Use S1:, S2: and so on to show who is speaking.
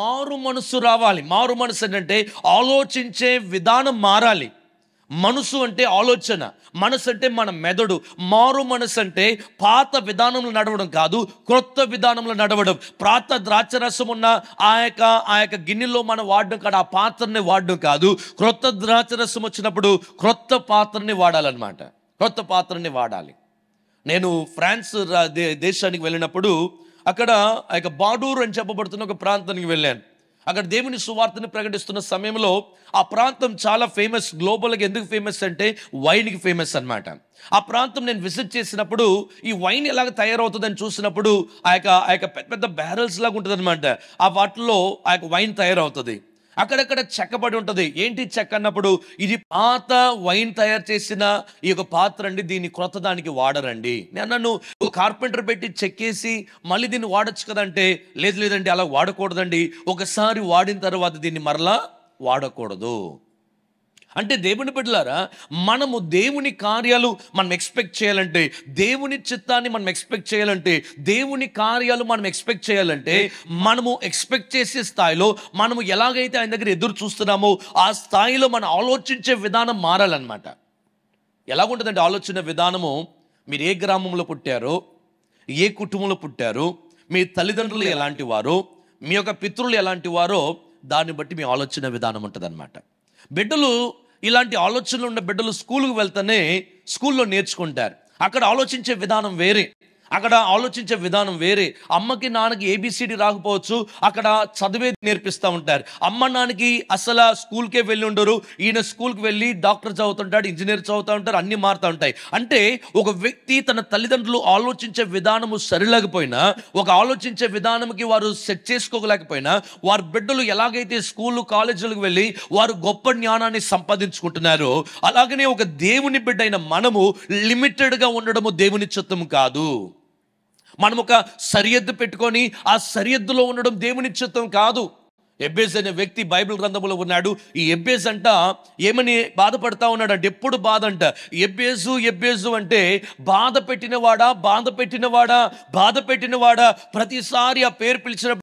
S1: మారు మనసు రావాలి మారు మనసు ఏంటంటే ఆలోచించే విధానం మారాలి మనసు అంటే ఆలోచన మనసు అంటే మన మెదడు మారు మనసు అంటే పాత విధానంలో నడవడం కాదు క్రొత్త విధానంలో నడవడం ప్రాత ద్రాక్షరసం ఉన్న ఆ యొక్క ఆ యొక్క గిన్నెలో మనం వాడడం కాదు ఆ పాత్రని వాడడం కాదు క్రొత్త ద్రాక్షరసం వచ్చినప్పుడు క్రొత్త పాత్రని వాడాలన్నమాట క్రొత్త పాత్రని వాడాలి నేను ఫ్రాన్స్ దేశానికి వెళ్ళినప్పుడు అక్కడ ఆ యొక్క బాడూరు అని చెప్పబడుతున్న ఒక ప్రాంతానికి వెళ్ళాను అక్కడ దేవుని సువార్తని ప్రకటిస్తున్న సమయంలో ఆ ప్రాంతం చాలా ఫేమస్ గ్లోబల్గా ఎందుకు ఫేమస్ అంటే వైన్కి ఫేమస్ అనమాట ఆ ప్రాంతం నేను విజిట్ చేసినప్పుడు ఈ వైన్ ఎలాగ తయారవుతుందని చూసినప్పుడు ఆ యొక్క ఆ యొక్క పెద్ద పెద్ద బ్యారల్స్ లాగా ఉంటుంది అనమాట ఆ వాటిలో ఆ యొక్క వైన్ తయారవుతుంది అక్కడక్కడ చెక్కబడి ఉంటుంది ఏంటి చెక్క అన్నప్పుడు ఇది పాత వైన్ తయారు చేసిన ఈ యొక్క పాత్ర అండి దీన్ని కొత్త దానికి వాడరండి నేను నన్ను కార్పెంటర్ పెట్టి చెక్కేసి మళ్ళీ దీన్ని వాడచ్చు కదంటే లేదు లేదండి అలా వాడకూడదండి ఒకసారి వాడిన తర్వాత దీన్ని మరలా వాడకూడదు అంటే దేవుని బిడ్డలారా మనము దేవుని కార్యాలు మనం ఎక్స్పెక్ట్ చేయాలంటే దేవుని చిత్తాన్ని మనం ఎక్స్పెక్ట్ చేయాలంటే దేవుని కార్యాలు మనం ఎక్స్పెక్ట్ చేయాలంటే మనము ఎక్స్పెక్ట్ చేసే స్థాయిలో మనము ఎలాగైతే ఆయన దగ్గర ఎదురు చూస్తున్నామో ఆ స్థాయిలో మనం ఆలోచించే విధానం మారాలన్నమాట ఎలాగుంటుందంటే ఆలోచన విధానము మీరు ఏ గ్రామంలో పుట్టారో ఏ కుటుంబంలో పుట్టారో మీ తల్లిదండ్రులు ఎలాంటి వారో మీ యొక్క పితృలు ఎలాంటి వారో దాన్ని బట్టి మీ ఆలోచన విధానం అన్నమాట బిడ్డలు ఇలాంటి ఆలోచనలు ఉన్న బిడ్డలు స్కూల్కి వెళ్తేనే స్కూల్లో నేర్చుకుంటారు అక్కడ ఆలోచించే విధానం వేరే అక్కడ ఆలోచించే విధానం వేరే అమ్మకి నాన్నకి ఏబిసిడి రాకపోవచ్చు అక్కడ చదివే నేర్పిస్తూ ఉంటారు అమ్మ నాన్నకి అసలు స్కూల్కే వెళ్ళి ఉండరు ఈయన స్కూల్కి వెళ్ళి డాక్టర్ చదువుతుంటాడు ఇంజనీర్ చదువుతూ ఉంటారు అన్నీ మారుతూ ఉంటాయి అంటే ఒక వ్యక్తి తన తల్లిదండ్రులు ఆలోచించే విధానము సరిలేకపోయినా ఒక ఆలోచించే విధానంకి వారు సెట్ చేసుకోలేకపోయినా వారి బిడ్డలు ఎలాగైతే స్కూళ్ళు కాలేజీలకు వెళ్ళి వారు గొప్ప జ్ఞానాన్ని సంపాదించుకుంటున్నారో అలాగనే ఒక దేవుని బిడ్డైన మనము లిమిటెడ్గా ఉండడము దేవుని చిత్తము కాదు మనం ఒక సరిహద్దు పెట్టుకొని ఆ సరిహద్దులో ఉండడం దేవుని చిత్తం కాదు ఎబ్బేజ్ అనే వ్యక్తి బైబిల్ గ్రంథంలో ఉన్నాడు ఈ ఎబ్బేజ్ అంట ఏమని బాధపడతా ఉన్నాడు అంటే ఎప్పుడు బాధ అంట ఎబ్బేజు ఎబ్బేజు అంటే బాధ పెట్టినవాడా బాధ పెట్టినవాడా బాధ పెట్టినవాడా ప్రతిసారి ఆ పేరు పిలిచిన